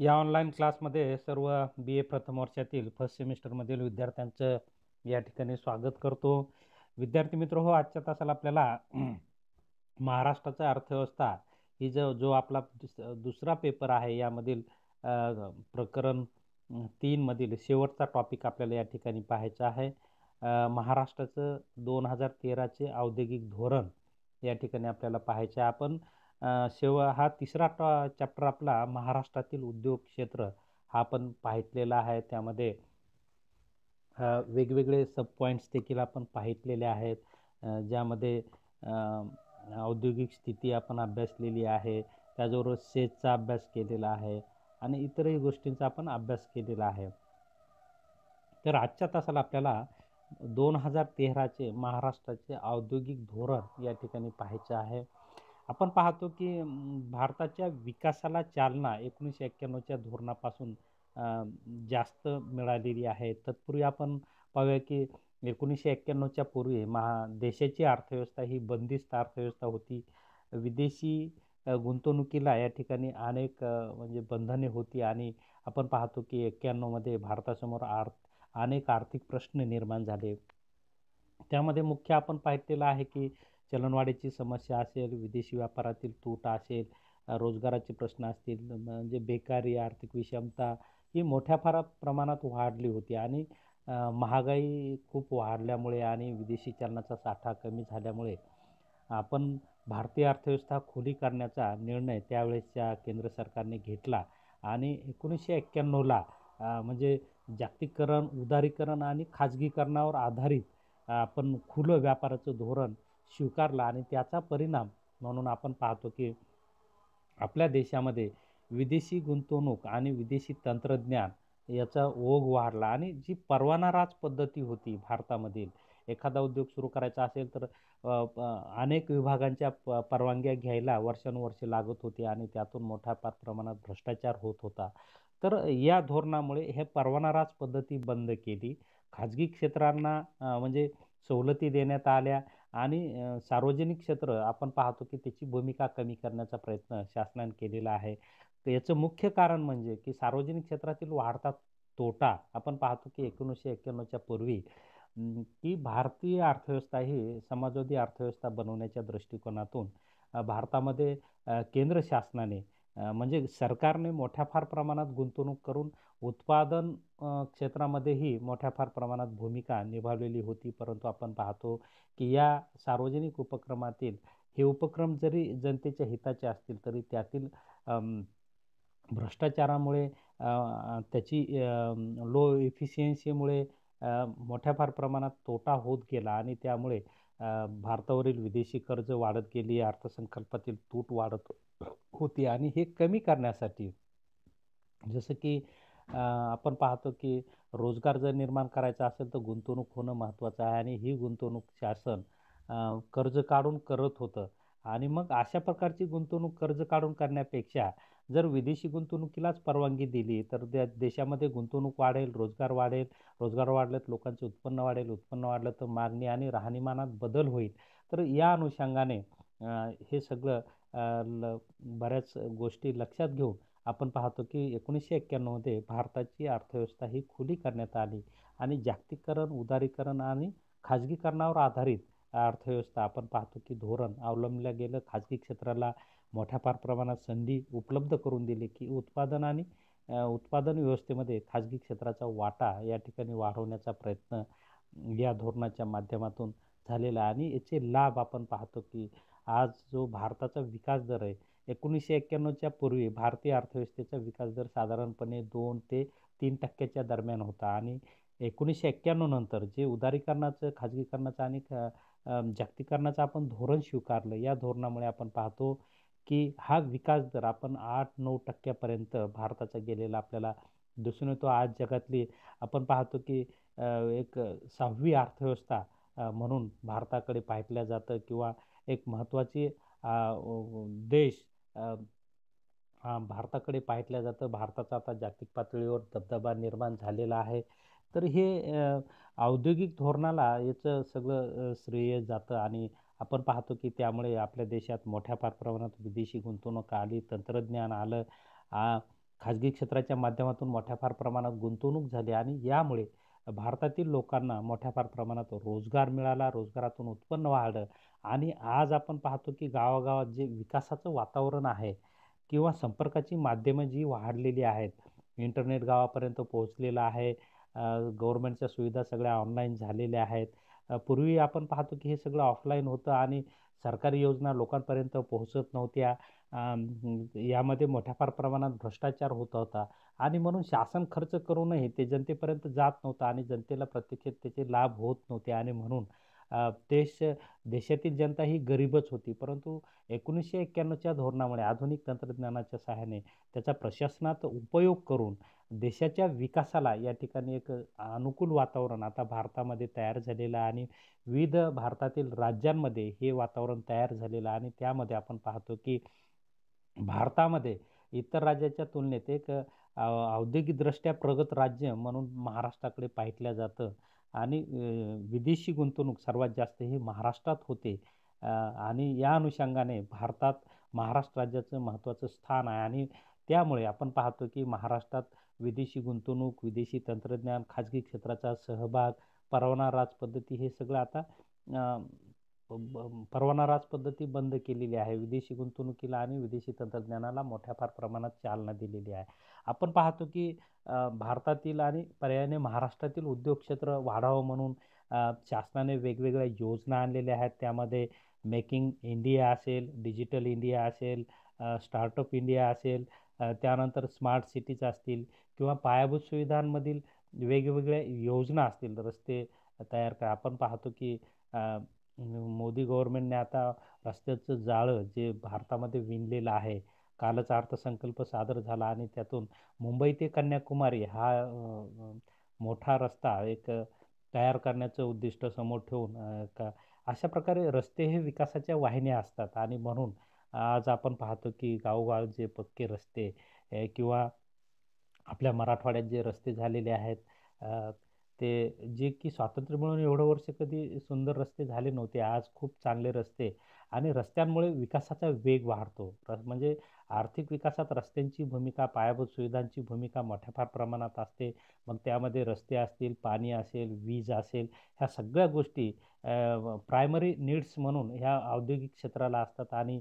या ऑनलाईन क्लासमध्ये सर्व बी ए प्रथम वर्षातील फर्स्ट सेमिस्टरमधील विद्यार्थ्यांचं या ठिकाणी स्वागत करतो विद्यार्थी मित्र हो आजच्या तासाला आपल्याला महाराष्ट्राचा अर्थव्यवस्था ही जो जो आपला दुसरा पेपर आहे यामधील प्रकरण तीनमधील शेवटचा टॉपिक आपल्याला या ठिकाणी पाहायचा आहे महाराष्ट्राचं दोन हजार तेराचे औद्योगिक धोरण या ठिकाणी आपल्याला पाहायचं आहे आपण सेवा हा तिसरा टॉ चॅप्टर आपला महाराष्ट्रातील उद्योग क्षेत्र हा आपण पाहितलेला आहे त्यामध्ये वेगवेगळे सब पॉईंट्स देखील आपण पाहितलेले आहेत ज्यामध्ये औद्योगिक स्थिती आपण अभ्यासलेली आहे त्याचबरोबर सेजचा अभ्यास केलेला आहे आणि इतरही गोष्टींचा आपण अभ्यास केलेला आहे तर आजच्या तासाला आपल्याला दोन हजार तेराचे महाराष्ट्राचे औद्योगिक धोरण या ठिकाणी पाहायचे आहे आपण पाहतो की भारताच्या विकासाला चालना एकोणीसशे एक्क्याण्णवच्या धोरणापासून जास्त मिळालेली आहे तत्पूर्वी आपण पाहूया की एकोणीसशे एक्क्याण्णवच्या पूर्वी महा देशाची अर्थव्यवस्था ही बंदिस्त अर्थव्यवस्था होती विदेशी गुंतवणुकीला या ठिकाणी अनेक म्हणजे बंधने होती आणि आपण पाहतो की एक्क्याण्णवमध्ये भारतासमोर आर्थ अनेक आर्थिक प्रश्न निर्माण झाले त्यामध्ये मुख्य आपण पाहिलेलं आहे की चलनवाढीची समस्या असेल विदेशी व्यापारातील तूट असेल रोजगाराचे प्रश्न असतील म्हणजे बेकारी आर्थिक विषमता ही मोठ्या फार प्रमाणात वाढली होती आणि महागाई खूप वाढल्यामुळे आणि विदेशी चलनाचा साठा कमी झाल्यामुळे आपण भारतीय अर्थव्यवस्था खुली करण्याचा निर्णय त्यावेळेसच्या केंद्र सरकारने घेतला आणि एकोणीसशे एक्क्याण्णवला म्हणजे जागतिकरण उदारीकरण आणि खाजगीकरणावर आधारित आपण खुलं व्यापाराचं धोरण स्वीकारला आणि त्याचा परिणाम म्हणून आपण पाहतो की आपल्या देशामध्ये विदेशी गुंतवणूक आणि विदेशी तंत्रज्ञान याचा ओघ वाढला आणि जी परवाना राज पद्धती होती भारतामधील एखादा उद्योग सुरू करायचा असेल तर अनेक विभागांच्या प परवानग्या घ्यायला वर्षानुवर्षे लागत होती आणि त्यातून मोठ्या प्रमाणात भ्रष्टाचार होत होता तर या धोरणामुळे हे राज पद्धती बंद केली खाजगी क्षेत्रांना म्हणजे सवलती देण्यात आल्या आणि सार्वजनिक क्षेत्र आपण पाहतो की त्याची भूमिका कमी करण्याचा प्रयत्न शासनाने केलेला आहे तर याचं मुख्य कारण म्हणजे की सार्वजनिक क्षेत्रातील वाढता तोटा आपण पाहतो की एकोणीसशे एक्क्याण्णवच्या पूर्वी की भारतीय अर्थव्यवस्था ही समाजवादी अर्थव्यवस्था बनवण्याच्या दृष्टिकोनातून भारतामध्ये केंद्र शासनाने म्हणजे सरकारने मोठ्या फार प्रमाणात गुंतवणूक करून उत्पादन क्षेत्रामध्येही मोठ्या फार प्रमाणात भूमिका निभावलेली होती परंतु आपण पाहतो की या सार्वजनिक उपक्रमातील हे उपक्रम जरी जनतेच्या हिताचे असतील तरी त्यातील भ्रष्टाचारामुळे त्याची लो इफिशियन्सीमुळे मोठ्या फार प्रमाणात तोटा होत गेला आणि त्यामुळे भारतावरील विदेशी कर्ज वाढत गेली अर्थसंकल्पातील तूट वाढत होती आणि हे कमी करण्यासाठी जसं की आपण पाहतो की रोजगार जर निर्माण करायचा असेल तर गुंतवणूक होणं महत्त्वाचं आहे आणि ही गुंतवणूक शासन कर्ज काढून करत होतं आणि मग अशा प्रकारची गुंतवणूक कर्ज काढून करण्यापेक्षा जर विदेशी गुंतवणुकीलाच परवानगी दिली तर त्या देशामध्ये गुंतवणूक वाढेल रोजगार वाढेल रोजगार वाढलेत लोकांचे उत्पन्न वाढेल उत्पन्न वाढलं तर मागणी आणि राहणीमानात बदल होईल तर या अनुषंगाने हे सगळं बऱ्याच गोष्टी लक्षात घेऊन आपण पाहतो की एकोणीसशे एक्क्याण्णवमध्ये भारताची अर्थव्यवस्था ही खुली करण्यात आली आणि जागतिकरण उदारीकरण आणि खाजगीकरणावर आधारित अर्थव्यवस्था आपण पाहतो की धोरण अवलंबलं गेलं खाजगी क्षेत्राला मोठ्या फार प्रमाणात संधी उपलब्ध करून दिली की उत्पादन आणि उत्पादन व्यवस्थेमध्ये खाजगी क्षेत्राचा वाटा या ठिकाणी वाढवण्याचा प्रयत्न या धोरणाच्या माध्यमातून झालेला आणि याचे लाभ आपण पाहतो की आज जो भारताचा विकास दर आहे एकोणीसशे एक्क्याण्णवच्या पूर्वी भारतीय अर्थव्यवस्थेचा विकास दर साधारणपणे दोन ते तीन टक्क्याच्या दरम्यान होता आणि एकोणीसशे एक्क्याण्णव नंतर जे उदारीकरणाचं खाजगीकरणाचं आणि जागतिकीकरणाचं आपण धोरण स्वीकारलं या धोरणामुळे आपण पाहतो की हा विकास दर आपण आठ नऊ टक्क्यापर्यंत भारताचा गेलेला आपल्याला दिसून येतो आज जगातली आपण पाहतो की एक सहावी अर्थव्यवस्था म्हणून भारताकडे पाहिल्या जातं किंवा एक महत्त्वाची देश भारताकडे पाहिल्या जातं भारताचा आता जागतिक पातळीवर दबदबा निर्माण झालेला आहे तर हे औद्योगिक धोरणाला याचं सगळं श्रेय जातं आणि आपण पाहतो की त्यामुळे आपल्या देशात मोठ्या फार प्रमाणात विदेशी गुंतवणूक आली तंत्रज्ञान आलं आ खाजगी क्षेत्राच्या माध्यमातून मोठ्या फार प्रमाणात गुंतवणूक झाली आणि यामुळे भारतातील लोकांना मोठ्या फार प्रमाणात रोजगार मिळाला रोजगारातून उत्पन्न वाढलं आणि आज आपण पाहतो की गावागावात जे विकासाचं वातावरण आहे किंवा संपर्काची माध्यमं जी वाढलेली आहेत इंटरनेट गावापर्यंत पोहोचलेलं आहे गव्हर्मेंटच्या सुविधा सगळ्या ऑनलाईन झालेल्या आहेत पूर्वी आपण पाहतो की हे सगळं ऑफलाईन होतं आणि सरकारी योजना लोकांपर्यंत पोहोचत नव्हत्या यामध्ये मोठ्या फार प्रमाणात भ्रष्टाचार होत होता आणि म्हणून शासन खर्च करूनही ते जनतेपर्यंत जात नव्हतं आणि जनतेला प्रत्यक्षात त्याचे लाभ होत नव्हते आणि म्हणून देश देशातील जनता ही गरीबच होती परंतु एकोणीसशे एक्क्याण्णवच्या धोरणामुळे आधुनिक तंत्रज्ञानाच्या सहाय्याने त्याचा प्रशासनात उपयोग करून देशाच्या विकासाला या ठिकाणी एक अनुकूल वातावरण आता भारतामध्ये तयार झालेलं आणि विविध भारतातील राज्यांमध्ये हे वातावरण तयार झालेलं आणि त्यामध्ये आपण पाहतो की भारतामध्ये इतर राज्याच्या तुलनेत एक औद्योगिकदृष्ट्या प्रगत राज्य म्हणून महाराष्ट्राकडे पाहिलं जातं आणि विदेशी गुंतवणूक सर्वात जास्त हे महाराष्ट्रात होते आणि या अनुषंगाने भारतात महाराष्ट्र राज्याचं महत्त्वाचं स्थान आहे आणि त्यामुळे आपण पाहतो की महाराष्ट्रात विदेशी गुंतवणूक विदेशी तंत्रज्ञान खाजगी क्षेत्राचा सहभाग परवाना राजपद्धती हे सगळं आता परवाना राज पद्धती बंद केलेली आहे विदेशी गुंतवणुकीला आणि विदेशी तंत्रज्ञानाला मोठ्या फार प्रमाणात चालना दिलेली आहे आपण पाहतो की भारतातील आणि पर्यायाने महाराष्ट्रातील उद्योग क्षेत्र वाढावं म्हणून शासनाने वेगवेगळ्या योजना आणलेल्या आहेत त्यामध्ये मेकिंग इंडिया असेल डिजिटल इंडिया असेल स्टार्टअप इंडिया असेल त्यानंतर स्मार्ट सिटीज असतील किंवा पायाभूत सुविधांमधील वेगवेगळ्या योजना असतील रस्ते तयार करा आपण पाहतो की मोदी गव्हर्नमेंटने आता रस्त्याचं जाळं जे भारतामध्ये विणलेलं आहे कालच अर्थसंकल्प सादर झाला आणि त्यातून मुंबई ते कन्याकुमारी हा मोठा रस्ता एक तयार करण्याचं उद्दिष्ट समोर ठेवून का अशा प्रकारे रस्ते हे विकासाच्या वाहिन्या असतात आणि म्हणून आज आपण पाहतो की गावोगाव जे पक्के रस्ते किंवा आपल्या मराठवाड्यात जे रस्ते झालेले आहेत ते जे की स्वातंत्र्य मिळून एवढं वर्ष कधी सुंदर रस्ते झाले नव्हते आज खूप चांगले रस्ते आणि रस्त्यांमुळे विकासाचा वेग वाढतो म्हणजे आर्थिक विकासात रस्त्यांची भूमिका पायाभूत सुविधांची भूमिका मोठ्याफार प्रमाणात असते मग त्यामध्ये रस्ते असतील पाणी असेल वीज असेल ह्या सगळ्या गोष्टी प्रायमरी नीड्स म्हणून ह्या औद्योगिक क्षेत्राला असतात आणि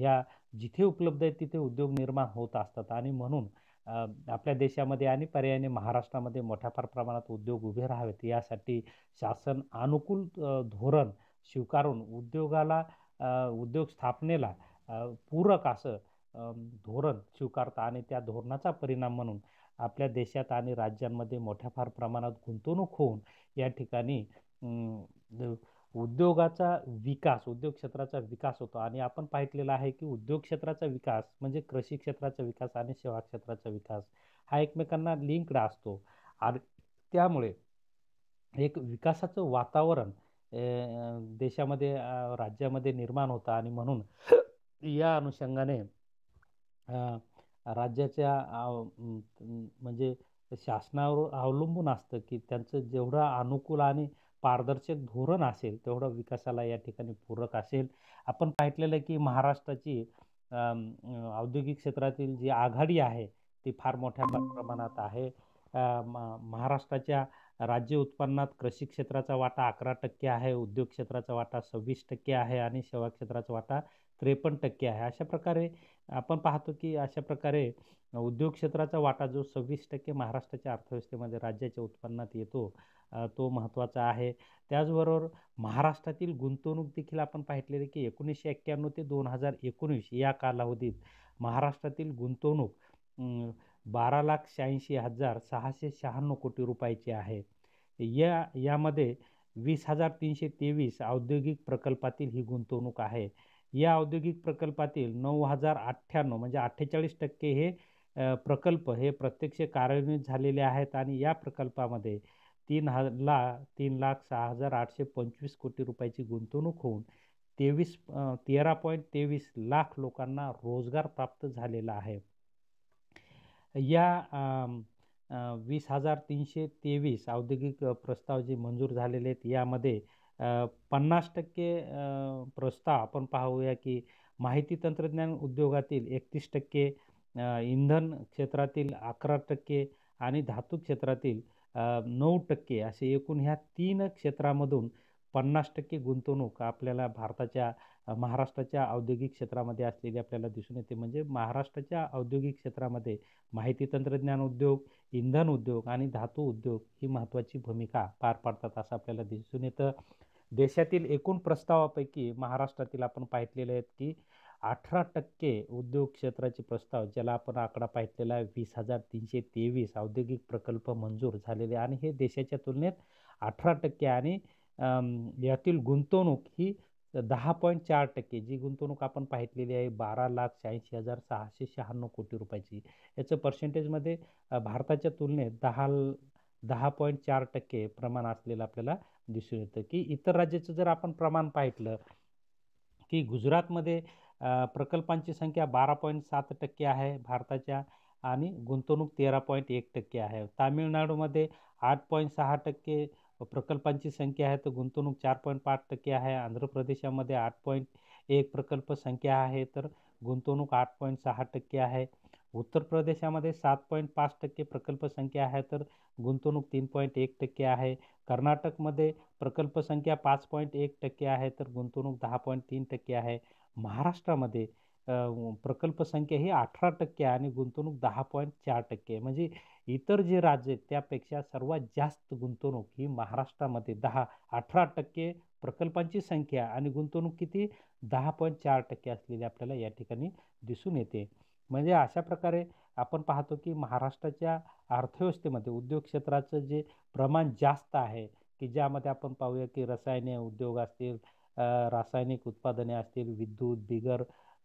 ह्या जिथे उपलब्ध आहेत तिथे उद्योग निर्माण होत असतात आणि म्हणून आपल्या देशामध्ये आणि पर्यायाने महाराष्ट्रामध्ये मोठ्या फार प्रमाणात उद्योग उभे राहावेत यासाठी शासन अनुकूल धोरण स्वीकारून उद्योगाला उद्योग स्थापनेला पूरक असं धोरण स्वीकारतं आणि त्या धोरणाचा परिणाम म्हणून आपल्या देशात आणि राज्यांमध्ये मोठ्या फार प्रमाणात गुंतवणूक होऊन या ठिकाणी उद्योगाचा विकास उद्योग क्षेत्राचा विकास होतो आणि आपण पाहिलेला आहे की उद्योग क्षेत्राचा विकास म्हणजे कृषी क्षेत्राचा विकास आणि सेवा क्षेत्राचा विकास हा एकमेकांना लिंकड असतो आणि त्यामुळे एक विकासाचं वातावरण देशामध्ये राज्यामध्ये निर्माण होतं आणि म्हणून या अनुषंगाने राज्याच्या म्हणजे शासनावर अवलंबून असतं की त्यांचं जेवढा अनुकूल आणि पारदर्शक धोरण असेल तेवढं विकासाला या ठिकाणी पूरक असेल आपण पाहिलेलं की महाराष्ट्राची औद्योगिक क्षेत्रातील जी आघाडी आहे ती फार मोठ्या प्रमाणात आहे महाराष्ट्राच्या राज्य उत्पन्नात कृषी क्षेत्राचा वाटा अकरा टक्के आहे उद्योग क्षेत्राचा वाटा सव्वीस टक्के आहे आणि सेवा क्षेत्राचा वाटा त्रेपन्न टक्के आहे अशा प्रकारे आपण पाहतो की अशा प्रकारे उद्योग क्षेत्राचा वाटा जो सव्वीस टक्के महाराष्ट्राच्या अर्थव्यवस्थेमध्ये राज्याच्या उत्पन्नात येतो तो महत्त्वाचा आहे त्याचबरोबर महाराष्ट्रातील गुंतवणूक देखील आपण पाहिलेली की एकोणीसशे एक्क्याण्णव ते दोन हजार एकोणीस या कालावधीत महाराष्ट्रातील गुंतवणूक बारा लाख शहाऐंशी हजार सहाशे शहाण्णव कोटी रुपयाची आहे या यामध्ये वीस हजार तीनशे तेवीस औद्योगिक प्रकल्पातील ही गुंतवणूक आहे या औद्योगिक प्रकल्पातील नऊ हजार अठ्ठ्याण्णव म्हणजे अठ्ठेचाळीस टक्के हे प्रकल्प हे प्रत्यक्ष कार्यान्वित झालेले आहेत आणि या प्रकल्पामध्ये तीन ह ला तीन लाख सहा हजार आठशे पंचवीस कोटी रुपयाची गुंतवणूक होऊन तेवीस तेरा पॉईंट तेवीस लाख लोकांना रोजगार प्राप्त झालेला आहे या वीस हजार तीनशे तेवीस औद्योगिक प्रस्ताव जे मंजूर झालेले आहेत यामध्ये पन्नास टक्के प्रस्ताव आपण पाहूया की माहिती तंत्रज्ञान उद्योगातील एकतीस टक्के इंधन क्षेत्रातील अकरा टक्के आणि धातू क्षेत्रातील नऊ टक्के असे एकूण ह्या तीन क्षेत्रामधून पन्नास टक्के गुंतवणूक आपल्याला भारताच्या महाराष्ट्राच्या औद्योगिक क्षेत्रामध्ये असलेली आपल्याला दिसून येते म्हणजे महाराष्ट्राच्या औद्योगिक क्षेत्रामध्ये माहिती तंत्रज्ञान उद्योग इंधन उद्योग आणि धातू उद्योग ही महत्त्वाची भूमिका पार पाडतात असं आपल्याला दिसून येतं देशातील एकूण प्रस्तावापैकी महाराष्ट्रातील आपण पाहिलेले आहेत की अठरा टक्के उद्योग क्षेत्राचे प्रस्ताव ज्याला आपण आकडा पाहितलेला आहे वीस हजार तीनशे तेवीस औद्योगिक प्रकल्प मंजूर झालेले आणि हे देशाच्या तुलनेत अठरा टक्के आणि यातील गुंतवणूक ही दहा पॉईंट चार टक्के जी गुंतवणूक आपण पाहिलेली आहे बारा लाख शहाऐंशी हजार सहाशे शहाण्णव कोटी रुपयाची याचं पर्सेंटेजमध्ये भारताच्या तुलनेत दहा दहा पॉईंट चार टक्के प्रमाण असलेलं आपल्याला दिसून येतं की इतर राज्याचं जर आपण प्रमाण पाहिलं की गुजरातमध्ये प्रकल्पांची संख्या बारा पॉईंट सात टक्के आहे भारताच्या आणि गुंतवणूक तेरा पॉईंट एक टक्के आहे तामिळनाडूमध्ये आठ पॉईंट सहा टक्के प्रकल्पांची संख्या आहे तर गुंतवणूक चार पॉईंट पाच टक्के आहे आंध्र प्रदेशामध्ये आठ पॉईंट एक प्रकल्प संख्या आहे तर गुंतवणूक आठ पॉईंट सहा टक्के आहे उत्तर प्रदेशामध्ये सात पॉईंट पाच टक्के प्रकल्प संख्या आहे तर गुंतवणूक तीन पॉईंट एक टक्के आहे कर्नाटकमध्ये प्रकल्प संख्या पाच पॉईंट एक टक्के आहे तर गुंतवणूक दहा पॉईंट तीन टक्के आहे महाराष्ट्रामध्ये प्रकल्प संख्या ही अठरा टक्के आणि गुंतवणूक दहा पॉईंट चार टक्के म्हणजे इतर जे राज्य आहेत त्यापेक्षा सर्वात जास्त गुंतवणूक ही महाराष्ट्रामध्ये दहा अठरा टक्के प्रकल्पांची संख्या आणि गुंतवणूक किती दहा पॉईंट चार टक्के असलेली आपल्याला या ठिकाणी दिसून येते म्हणजे अशा प्रकारे आपण पाहतो की महाराष्ट्राच्या अर्थव्यवस्थेमध्ये उद्योग क्षेत्राचं जे प्रमाण जास्त आहे की ज्यामध्ये आपण पाहूया की रसायने उद्योग असतील रासायनिक उत्पादने असतील विद्युत बिगर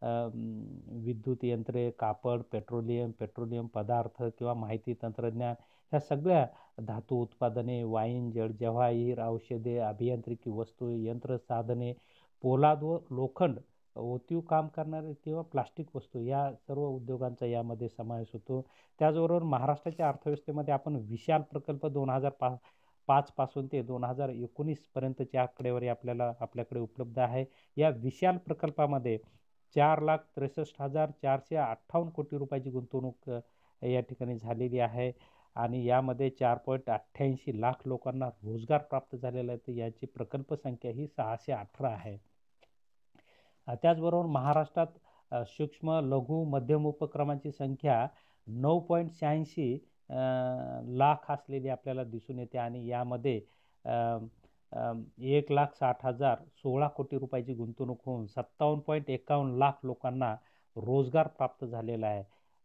विद्युत यंत्रे कापड पेट्रोलियम पेट्रोलियम पदार्थ किंवा माहिती तंत्रज्ञान ह्या सगळ्या धातू उत्पादने वाईन जड जवाहीर औषधे अभियांत्रिकी वस्तू यंत्रसाधने पोलाद व लोखंड ओतीव काम करणारे किंवा प्लास्टिक वस्तू या सर्व उद्योगांचा यामध्ये समावेश होतो त्याचबरोबर महाराष्ट्राच्या अर्थव्यवस्थेमध्ये आपण विशाल प्रकल्प दोन हजार पा पाचपासून ते दोन हजार एकोणीसपर्यंतच्या आकडेवारी आपल्याला आपल्याकडे उपलब्ध आहे या विशाल प्रकल्पामध्ये चार लाख त्रेसष्ट हजार चारशे अठ्ठावन्न कोटी रुपयाची गुंतवणूक या ठिकाणी झालेली आहे आणि यामध्ये चार पॉईंट अठ्ठ्याऐंशी लाख लोकांना रोजगार प्राप्त झालेला आहे तर याची प्रकल्प संख्या ही सहाशे अठरा आहे त्याचबरोबर महाराष्ट्रात सूक्ष्म लघु मध्यम उपक्रमांची संख्या नऊ पॉईंट शहाऐंशी लाख असलेली आपल्याला दिसून येते आणि यामध्ये एक लाख साठ हजार सोळा कोटी रुपयाची गुंतवणूक होऊन सत्तावन्न पॉईंट एकावन्न लाख लोकांना रोजगार प्राप्त झालेला आहे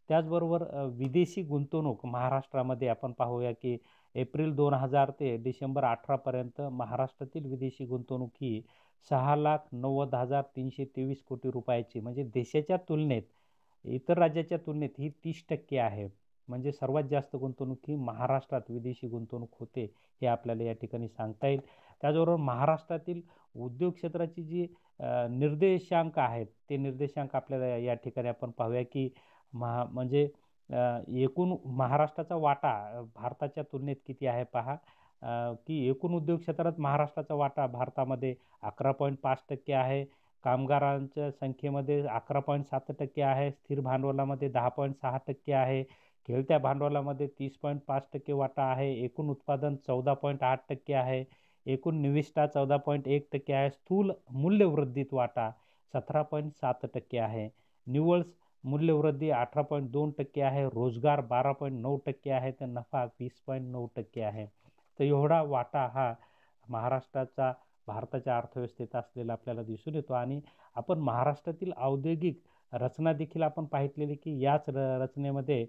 त्याचबरोबर विदेशी गुंतवणूक महाराष्ट्रामध्ये आपण पाहूया की एप्रिल दोन हजार ते डिसेंबर अठरापर्यंत महाराष्ट्रातील विदेशी गुंतवणूक ही सहा लाख नव्वद हजार तीनशे तेवीस कोटी रुपयाची म्हणजे देशाच्या तुलनेत इतर राज्याच्या तुलनेत ही तीस टक्के आहे म्हणजे सर्वात जास्त गुंतवणूक ही महाराष्ट्रात विदेशी गुंतवणूक होते हे आपल्याला या ठिकाणी सांगता येईल त्याचबरोबर महाराष्ट्रातील उद्योग क्षेत्राची जी निर्देशांक आहेत ते निर्देशांक आपल्याला या ठिकाणी आपण पाहूया की महा म्हणजे एकूण महाराष्ट्राचा वाटा भारताच्या तुलनेत किती आहे पहा की एकूण उद्योग क्षेत्रात महाराष्ट्राचा वाटा भारतामध्ये अकरा पॉईंट पाच टक्के आहे कामगारांच्या संख्येमध्ये अकरा पॉईंट सात टक्के आहे स्थिर भांडवलामध्ये दहा पॉईंट सहा टक्के आहे खेळत्या भांडवलामध्ये तीस पॉईंट पाच टक्के वाटा आहे एकूण उत्पादन चौदा पॉईंट आठ टक्के आहे एकूण निविष्ठा चौदा पॉईंट एक टक्के आहे स्थूल मूल्यवृद्धीत वाटा सतरा पॉईंट सात टक्के आहे निव्वळ मूल्यवृद्धी अठरा पॉईंट दोन टक्के आहे रोजगार बारा पॉईंट नऊ टक्के आहे तर नफा वीस पॉईंट नऊ टक्के आहे तर एवढा वाटा हा महाराष्ट्राचा भारताच्या अर्थव्यवस्थेत असलेला आपल्याला दिसून येतो आणि आपण महाराष्ट्रातील औद्योगिक रचना देखील आपण पाहिलेली की याच र रचनेमध्ये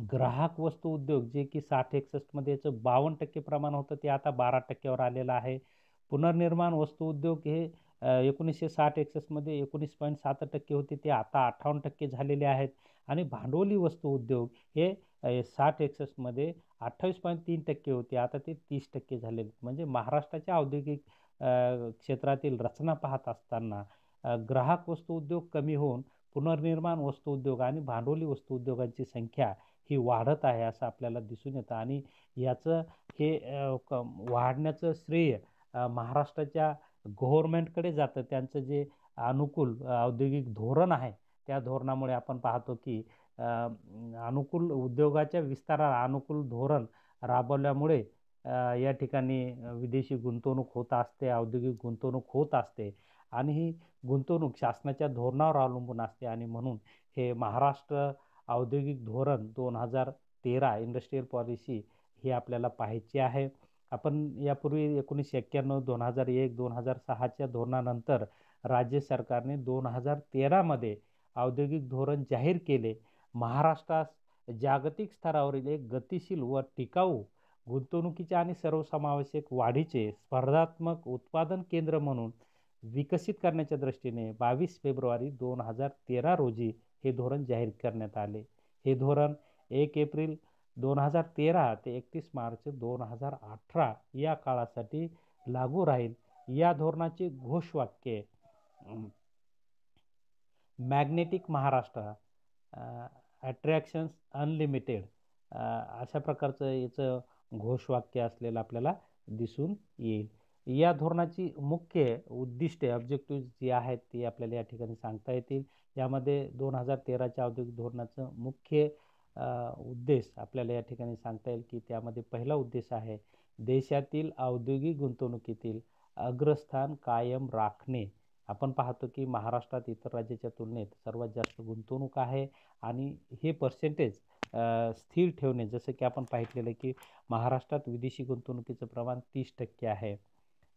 ग्राहक वस्तू उद्योग जे की साठ एकसष्टमध्ये याचं बावन्न टक्के प्रमाण होतं ते आता बारा टक्क्यावर आलेलं आहे पुनर्निर्माण वस्तू उद्योग हे एकोणीसशे साठ एकसष्टमध्ये एकोणीस पॉईंट सात टक्के होते ते आता अठ्ठावन्न टक्के झालेले आहेत आणि भांडवली वस्तू उद्योग हे साठ एकसष्टमध्ये अठ्ठावीस पॉईंट तीन टक्के होते आता ते तीस टक्के झालेले म्हणजे महाराष्ट्राच्या औद्योगिक क्षेत्रातील रचना पाहत असताना ग्राहक वस्तू उद्योग कमी होऊन पुनर्निर्माण वस्तू उद्योग आणि भांडवली वस्तू उद्योगांची संख्या ही वाढत आहे असं आपल्याला दिसून येतं आणि याचं हे वाढण्याचं श्रेय महाराष्ट्राच्या गव्हर्मेंटकडे जातं त्यांचं जे अनुकूल औद्योगिक धोरण आहे त्या धोरणामुळे आपण पाहतो की अनुकूल उद्योगाच्या विस्ताराला अनुकूल धोरण राबवल्यामुळे या ठिकाणी विदेशी गुंतवणूक होत असते औद्योगिक गुंतवणूक होत असते आणि ही गुंतवणूक शासनाच्या धोरणावर अवलंबून असते आणि म्हणून हे महाराष्ट्र औद्योगिक धोरण दोन हजार तेरा इंडस्ट्रीयल पॉलिसी ही आपल्याला पाहायची आहे आपण यापूर्वी एकोणीसशे एक्क्याण्णव दोन हजार एक दोन हजार सहाच्या धोरणानंतर राज्य सरकारने दोन हजार तेरामध्ये औद्योगिक धोरण जाहीर केले महाराष्ट्रास जागतिक स्तरावरील एक गतिशील व टिकाऊ गुंतवणुकीचे आणि सर्वसमावेशक वाढीचे स्पर्धात्मक उत्पादन केंद्र म्हणून विकसित करण्याच्या दृष्टीने बावीस फेब्रुवारी दोन हजार तेरा रोजी हे धोरण जाहीर करण्यात आले हे धोरण एक एप्रिल दोन हजार तेरा ते एकतीस मार्च दोन हजार अठरा या काळासाठी लागू राहील या धोरणाचे घोषवाक्य मॅग्नेटिक महाराष्ट्र अट्रॅक्शन्स अनलिमिटेड अशा प्रकारचं याचं घोषवाक्य असलेलं आपल्याला दिसून येईल या धोरणाची मुख्य उद्दिष्टे ऑब्जेक्टिव्ह जी आहेत ती आपल्याला या ठिकाणी सांगता येतील यामध्ये दोन हजार तेराच्या औद्योगिक धोरणाचं मुख्य उद्देश आपल्याला या ठिकाणी सांगता येईल की त्यामध्ये पहिला उद्देश आहे देशातील औद्योगिक गुंतवणुकीतील अग्रस्थान कायम राखणे आपण पाहतो की महाराष्ट्रात इतर राज्याच्या तुलनेत सर्वात जास्त गुंतवणूक आहे आणि हे पर्सेंटेज स्थिर ठेवणे जसं की आपण पाहिलेलं की महाराष्ट्रात विदेशी गुंतवणुकीचं प्रमाण तीस टक्के आहे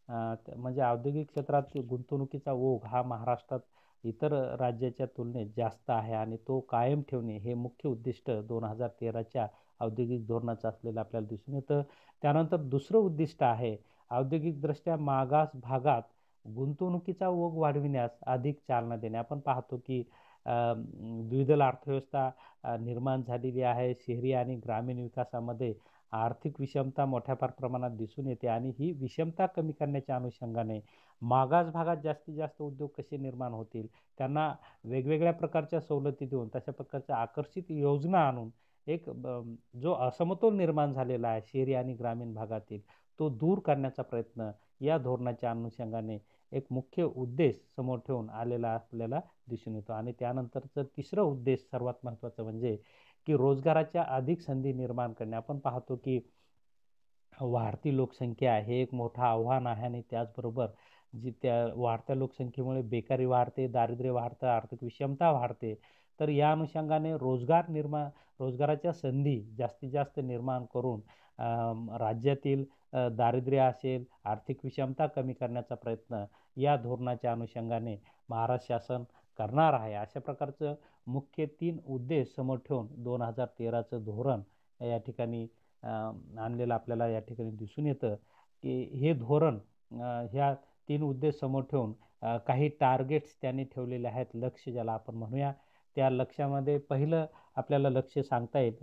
म्हणजे औद्योगिक क्षेत्रात गुंतवणुकीचा ओघ हा महाराष्ट्रात इतर राज्याच्या तुलनेत जास्त आहे आणि तो कायम ठेवणे हे मुख्य उद्दिष्ट दोन हजार तेराच्या औद्योगिक धोरणाचं असलेलं आपल्याला दिसून येतं त्यानंतर दुसरं उद्दिष्ट आहे औद्योगिकदृष्ट्या मागास भागात गुंतवणुकीचा ओघ वाढविण्यास अधिक चालना देणे आपण पाहतो की द्विदल अर्थव्यवस्था निर्माण झालेली आहे शहरी आणि ग्रामीण विकासामध्ये आर्थिक विषमता मोठ्या फार प्रमाणात दिसून येते आणि ही विषमता कमी करण्याच्या अनुषंगाने मागास भागात जास्तीत जास्त उद्योग कसे निर्माण होतील त्यांना वेगवेगळ्या प्रकारच्या सवलती देऊन तशा प्रकारच्या आकर्षित योजना आणून एक जो असमतोल निर्माण झालेला आहे शहरी आणि ग्रामीण भागातील तो दूर करण्याचा प्रयत्न या धोरणाच्या अनुषंगाने एक मुख्य उद्देश समोर ठेवून आलेला आपल्याला दिसून येतो आणि त्यानंतरचं तिसरं उद्देश सर्वात महत्त्वाचं म्हणजे की रोजगाराच्या अधिक संधी निर्माण करणे आपण पाहतो की वाढती लोकसंख्या आहे हे एक मोठं आव्हान आहे आणि त्याचबरोबर जी त्या वाढत्या लोकसंख्येमुळे बेकारी वाढते दारिद्र्य वाढतं आर्थिक विषमता वाढते तर या अनुषंगाने रोजगार निर्माण रोजगाराच्या संधी जास्तीत जास्त निर्माण करून राज्यातील दारिद्र्य असेल आर्थिक विषमता कमी करण्याचा प्रयत्न या धोरणाच्या अनुषंगाने महाराष्ट्र शासन करणार आहे अशा प्रकारचं मुख्य तीन उद्देश समोर ठेवून दोन हजार तेराचं धोरण या ठिकाणी आणलेलं आपल्याला या ठिकाणी दिसून येतं की हे धोरण ह्या तीन उद्देश समोर ठेवून काही टार्गेट्स त्यांनी ठेवलेले आहेत लक्ष ज्याला आपण म्हणूया त्या लक्षामध्ये पहिलं आपल्याला लक्ष सांगता येईल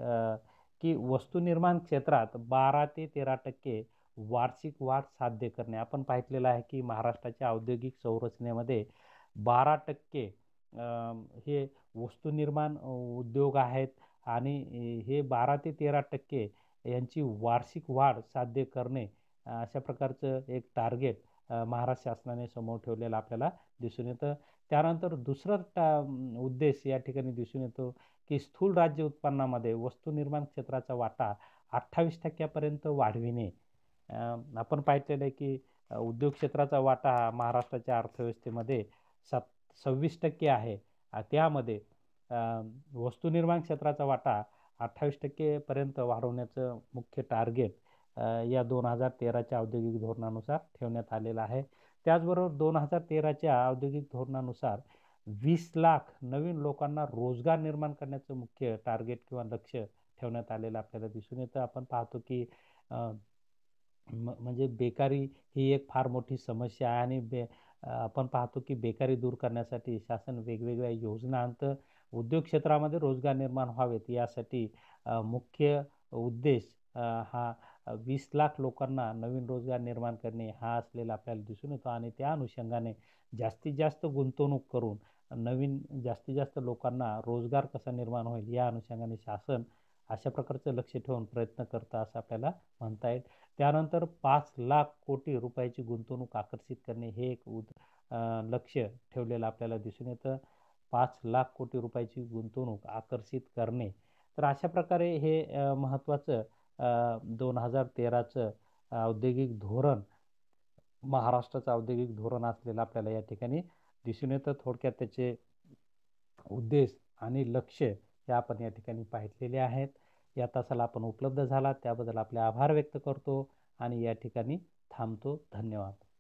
की वस्तुनिर्माण क्षेत्रात बारा ते तेरा टक्के वार्षिक वाढ साध्य करणे आपण पाहिलेलं आहे की महाराष्ट्राच्या औद्योगिक संरचनेमध्ये बारा टक्के हे वस्तुनिर्माण उद्योग आहेत आणि हे बारा ते तेरा टक्के यांची वार्षिक वाढ साध्य करणे अशा प्रकारचं एक टार्गेट महाराष्ट्र शासनाने समोर ठेवलेलं आपल्याला दिसून येतं त्यानंतर दुसरा टा उद्देश या ठिकाणी दिसून येतो की स्थूल राज्य उत्पन्नामध्ये वस्तुनिर्माण क्षेत्राचा वाटा अठ्ठावीस टक्क्यापर्यंत वाढविणे आपण पाहिलेलं आहे की उद्योग क्षेत्राचा वाटा महाराष्ट्राच्या अर्थव्यवस्थेमध्ये सत् सव्वीस टक्के आहे त्यामध्ये वस्तुनिर्माण क्षेत्राचा वाटा अठ्ठावीस टक्केपर्यंत वाढवण्याचं मुख्य टार्गेट या दोन हजार तेराच्या औद्योगिक धोरणानुसार ठेवण्यात आलेलं आहे त्याचबरोबर दोन हजार तेराच्या औद्योगिक धोरणानुसार वीस लाख नवीन लोकांना रोजगार निर्माण करण्याचं मुख्य टार्गेट किंवा लक्ष ठेवण्यात आलेलं आपल्याला दिसून येतं आपण पाहतो की म्हणजे बेकारी ही एक फार मोठी समस्या आहे आणि बे आपण पाहतो की बेकारी दूर करण्यासाठी शासन वेगवेगळ्या योजना आणतं उद्योग क्षेत्रामध्ये रोजगार निर्माण व्हावेत यासाठी मुख्य उद्देश हा वीस लाख लोकांना नवीन रोजगार निर्माण करणे हा असलेला आपल्याला दिसून येतो आणि त्या अनुषंगाने जास्तीत जास्त गुंतवणूक करून नवीन जास्तीत जास्त लोकांना रोजगार कसा निर्माण होईल या अनुषंगाने शासन अशा प्रकारचं लक्ष ठेवून प्रयत्न करतं असं आपल्याला म्हणता येईल त्यानंतर पाच लाख कोटी रुपयाची गुंतवणूक आकर्षित करणे हे एक उद लक्ष ठेवलेलं आपल्याला दिसून येतं पाच लाख कोटी रुपयाची गुंतवणूक आकर्षित करणे तर अशा प्रकारे हे महत्त्वाचं दोन हजार तेराचं औद्योगिक धोरण महाराष्ट्राचं औद्योगिक धोरण असलेलं आपल्याला या ठिकाणी दिसून येतं थोडक्यात त्याचे उद्देश आणि लक्ष या आपण या ठिकाणी पाहिलेले आहेत या तासाला आपण उपलब्ध झाला त्याबद्दल आपले आभार व्यक्त करतो आणि या ठिकाणी थांबतो धन्यवाद